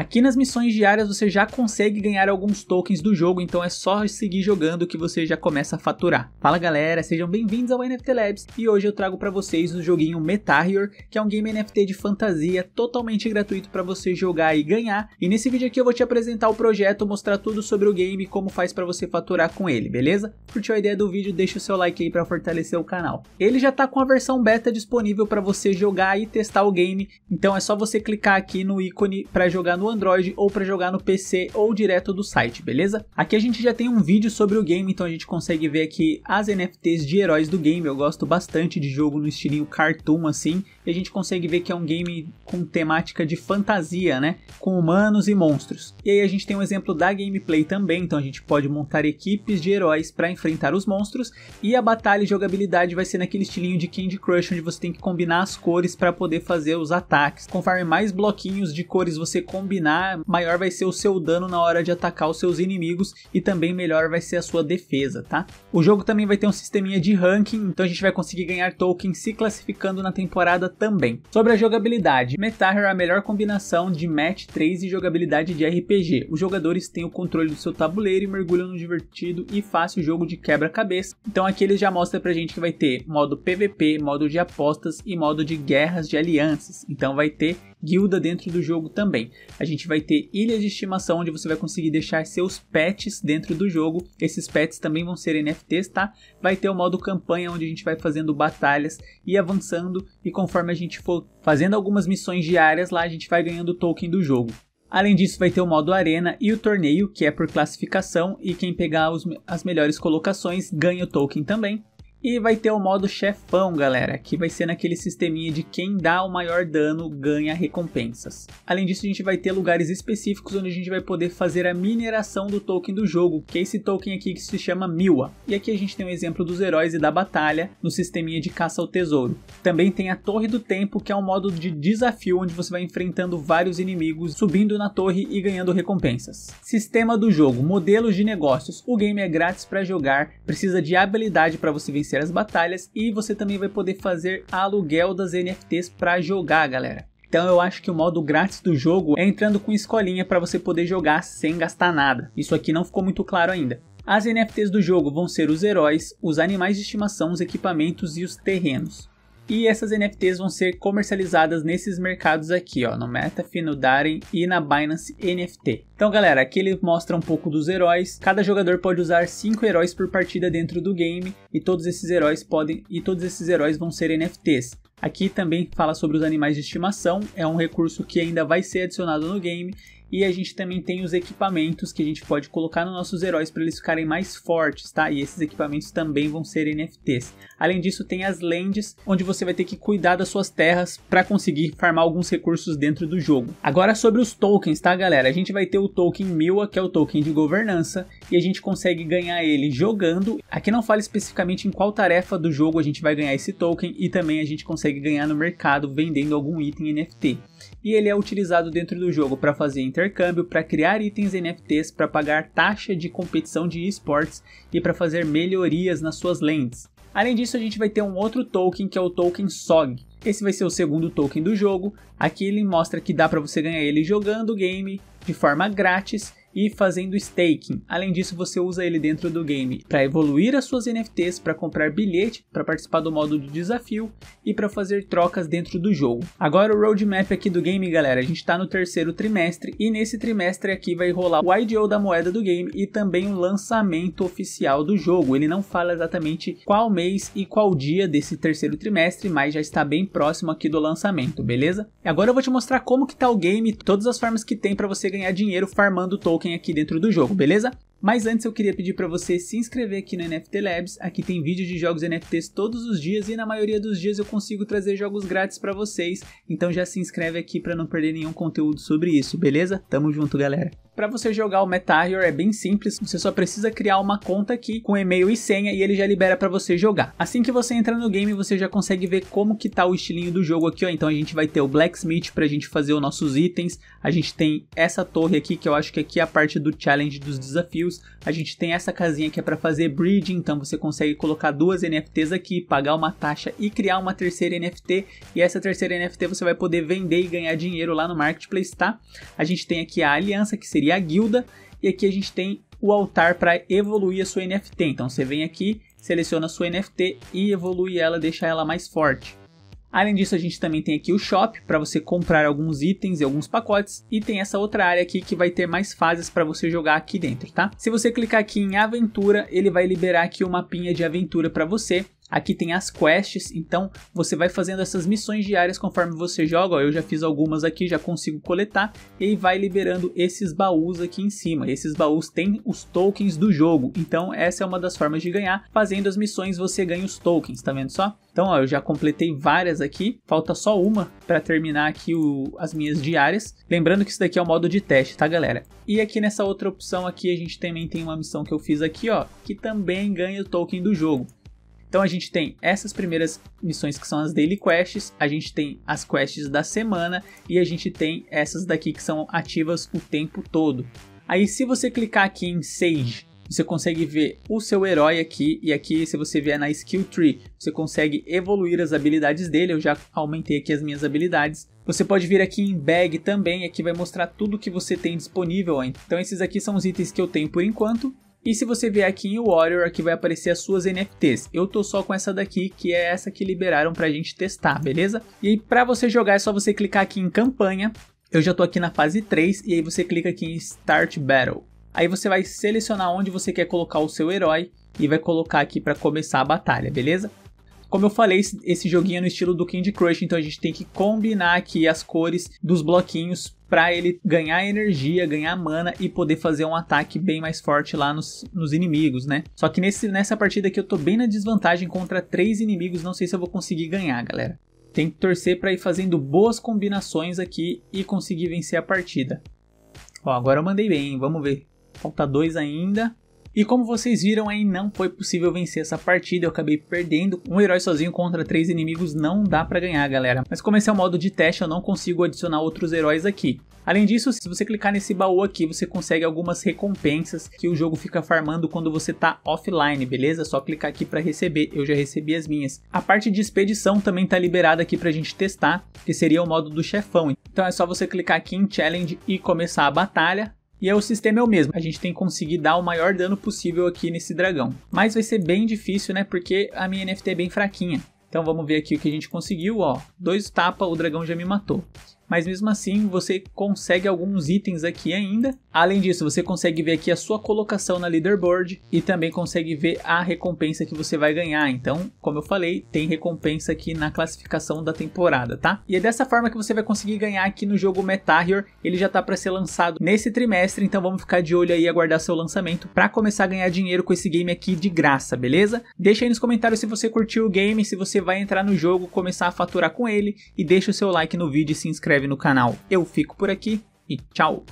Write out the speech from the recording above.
Aqui nas missões diárias você já consegue ganhar alguns tokens do jogo, então é só seguir jogando que você já começa a faturar. Fala galera, sejam bem-vindos ao NFT Labs e hoje eu trago para vocês o joguinho Metarior, que é um game NFT de fantasia totalmente gratuito para você jogar e ganhar. E nesse vídeo aqui eu vou te apresentar o projeto, mostrar tudo sobre o game e como faz para você faturar com ele, beleza? Curtiu a ideia do vídeo? Deixa o seu like aí para fortalecer o canal. Ele já tá com a versão beta disponível para você jogar e testar o game, então é só você clicar aqui no ícone para jogar no Android ou para jogar no PC ou direto do site, beleza? Aqui a gente já tem um vídeo sobre o game, então a gente consegue ver aqui as NFTs de heróis do game. Eu gosto bastante de jogo no estilinho cartoon assim, a gente consegue ver que é um game com temática de fantasia, né? Com humanos e monstros. E aí a gente tem um exemplo da gameplay também, então a gente pode montar equipes de heróis para enfrentar os monstros e a batalha e jogabilidade vai ser naquele estilinho de Candy Crush onde você tem que combinar as cores para poder fazer os ataques. Conforme mais bloquinhos de cores você combinar, maior vai ser o seu dano na hora de atacar os seus inimigos e também melhor vai ser a sua defesa, tá? O jogo também vai ter um sisteminha de ranking, então a gente vai conseguir ganhar tokens se classificando na temporada também. Sobre a jogabilidade, Metal é a melhor combinação de match 3 e jogabilidade de RPG. Os jogadores têm o controle do seu tabuleiro e mergulham no divertido e fácil jogo de quebra-cabeça. Então aqui ele já mostra pra gente que vai ter modo PVP, modo de apostas e modo de guerras de alianças. Então vai ter guilda dentro do jogo também. A gente vai ter ilhas de estimação onde você vai conseguir deixar seus pets dentro do jogo. Esses pets também vão ser NFTs, tá? Vai ter o modo campanha onde a gente vai fazendo batalhas e avançando e conforme a gente for fazendo algumas missões diárias lá, a gente vai ganhando token do jogo. Além disso, vai ter o modo arena e o torneio, que é por classificação, e quem pegar os, as melhores colocações ganha o token também. E vai ter o modo chefão, galera, que vai ser naquele sisteminha de quem dá o maior dano ganha recompensas. Além disso, a gente vai ter lugares específicos onde a gente vai poder fazer a mineração do token do jogo, que é esse token aqui que se chama Miwa. E aqui a gente tem um exemplo dos heróis e da batalha no sisteminha de caça ao tesouro. Também tem a Torre do Tempo, que é um modo de desafio onde você vai enfrentando vários inimigos, subindo na torre e ganhando recompensas. Sistema do jogo, modelos de negócios. O game é grátis para jogar, precisa de habilidade para você vencer iniciar as batalhas e você também vai poder fazer aluguel das NFTs para jogar, galera. Então eu acho que o modo grátis do jogo é entrando com escolinha para você poder jogar sem gastar nada. Isso aqui não ficou muito claro ainda. As NFTs do jogo vão ser os heróis, os animais de estimação, os equipamentos e os terrenos. E essas NFTs vão ser comercializadas nesses mercados aqui, ó, no Metafin, no Daren e na Binance NFT. Então, galera, aqui ele mostra um pouco dos heróis. Cada jogador pode usar 5 heróis por partida dentro do game e todos esses heróis podem e todos esses heróis vão ser NFTs. Aqui também fala sobre os animais de estimação, é um recurso que ainda vai ser adicionado no game e a gente também tem os equipamentos que a gente pode colocar nos nossos heróis para eles ficarem mais fortes, tá? E esses equipamentos também vão ser NFTs. Além disso, tem as lands, onde você vai ter que cuidar das suas terras para conseguir farmar alguns recursos dentro do jogo. Agora sobre os tokens, tá, galera? A gente vai ter o token Miwa, que é o token de governança, e a gente consegue ganhar ele jogando. Aqui não fala especificamente em qual tarefa do jogo a gente vai ganhar esse token e também a gente consegue ganhar no mercado vendendo algum item NFT. E ele é utilizado dentro do jogo para fazer intercâmbio, para criar itens NFTs, para pagar taxa de competição de esportes e para fazer melhorias nas suas lentes. Além disso, a gente vai ter um outro token que é o token SOG, esse vai ser o segundo token do jogo. Aqui ele mostra que dá para você ganhar ele jogando o game de forma grátis e fazendo staking. Além disso, você usa ele dentro do game para evoluir as suas NFTs, para comprar bilhete, para participar do modo de desafio e para fazer trocas dentro do jogo. Agora o roadmap aqui do game, galera. A gente está no terceiro trimestre e nesse trimestre aqui vai rolar o IDO da moeda do game e também o lançamento oficial do jogo. Ele não fala exatamente qual mês e qual dia desse terceiro trimestre, mas já está bem próximo aqui do lançamento, beleza? E agora eu vou te mostrar como que tá o game, todas as formas que tem para você ganhar dinheiro farmando tokens Tolkien aqui dentro do jogo, beleza? Mas antes eu queria pedir para você se inscrever aqui no NFT Labs, aqui tem vídeos de jogos NFTs todos os dias e na maioria dos dias eu consigo trazer jogos grátis para vocês, então já se inscreve aqui para não perder nenhum conteúdo sobre isso, beleza? Tamo junto, galera. Para você jogar o MetaHero é bem simples, você só precisa criar uma conta aqui com e-mail e senha e ele já libera para você jogar. Assim que você entra no game, você já consegue ver como que tá o estilinho do jogo aqui, ó. Então a gente vai ter o Blacksmith pra gente fazer os nossos itens. A gente tem essa torre aqui, que eu acho que aqui é a parte do challenge dos desafios. A gente tem essa casinha que é para fazer breeding, então você consegue colocar duas NFTs aqui, pagar uma taxa e criar uma terceira NFT. E essa terceira NFT você vai poder vender e ganhar dinheiro lá no marketplace, tá? A gente tem aqui a aliança que seria a guilda e aqui a gente tem o altar para evoluir a sua NFT. Então você vem aqui, seleciona a sua NFT e evolui ela, deixa ela mais forte. Além disso, a gente também tem aqui o shop para você comprar alguns itens e alguns pacotes, e tem essa outra área aqui que vai ter mais fases para você jogar aqui dentro, tá? Se você clicar aqui em aventura, ele vai liberar aqui o um mapinha de aventura para você. Aqui tem as quests, então você vai fazendo essas missões diárias conforme você joga. eu já fiz algumas aqui, já consigo coletar e vai liberando esses baús aqui em cima. Esses baús têm os tokens do jogo, então essa é uma das formas de ganhar. Fazendo as missões você ganha os tokens, tá vendo só? Então ó, eu já completei várias aqui, falta só uma para terminar aqui o, as minhas diárias. Lembrando que isso daqui é o modo de teste, tá galera? E aqui nessa outra opção aqui a gente também tem uma missão que eu fiz aqui, ó, que também ganha o token do jogo. Então a gente tem essas primeiras missões que são as daily quests, a gente tem as quests da semana e a gente tem essas daqui que são ativas o tempo todo. Aí se você clicar aqui em Sage, você consegue ver o seu herói aqui e aqui se você vier na skill tree, você consegue evoluir as habilidades dele, eu já aumentei aqui as minhas habilidades. Você pode vir aqui em bag também, aqui vai mostrar tudo que você tem disponível. Então esses aqui são os itens que eu tenho por enquanto. E se você vier aqui em Warrior, aqui vai aparecer as suas NFTs. Eu tô só com essa daqui, que é essa que liberaram pra gente testar, beleza? E aí pra você jogar é só você clicar aqui em campanha. Eu já tô aqui na fase 3 e aí você clica aqui em Start Battle. Aí você vai selecionar onde você quer colocar o seu herói e vai colocar aqui para começar a batalha, beleza? Como eu falei, esse joguinho é no estilo do Candy Crush, então a gente tem que combinar aqui as cores dos bloquinhos para ele ganhar energia, ganhar mana e poder fazer um ataque bem mais forte lá nos, nos inimigos, né? Só que nesse, nessa partida aqui eu tô bem na desvantagem contra três inimigos, não sei se eu vou conseguir ganhar, galera. Tem que torcer para ir fazendo boas combinações aqui e conseguir vencer a partida. Ó, agora eu mandei bem, vamos ver. Falta dois ainda. E como vocês viram aí, não foi possível vencer essa partida, eu acabei perdendo. Um herói sozinho contra três inimigos não dá para ganhar, galera. Mas como esse é o modo de teste, eu não consigo adicionar outros heróis aqui. Além disso, se você clicar nesse baú aqui, você consegue algumas recompensas que o jogo fica farmando quando você tá offline, beleza? só clicar aqui para receber, eu já recebi as minhas. A parte de expedição também tá liberada aqui pra gente testar, que seria o modo do chefão. Então é só você clicar aqui em challenge e começar a batalha. E aí é o sistema é o mesmo, a gente tem que conseguir dar o maior dano possível aqui nesse dragão. Mas vai ser bem difícil, né, porque a minha NFT é bem fraquinha. Então vamos ver aqui o que a gente conseguiu, ó. Dois tapa, o dragão já me matou mas mesmo assim você consegue alguns itens aqui ainda. Além disso, você consegue ver aqui a sua colocação na leaderboard e também consegue ver a recompensa que você vai ganhar. Então, como eu falei, tem recompensa aqui na classificação da temporada, tá? E é dessa forma que você vai conseguir ganhar aqui no jogo Metarrior. Ele já tá para ser lançado nesse trimestre, então vamos ficar de olho aí e aguardar seu lançamento para começar a ganhar dinheiro com esse game aqui de graça, beleza? Deixa aí nos comentários se você curtiu o game, se você vai entrar no jogo, começar a faturar com ele e deixa o seu like no vídeo e se inscreve inscreve no canal. Eu fico por aqui e tchau!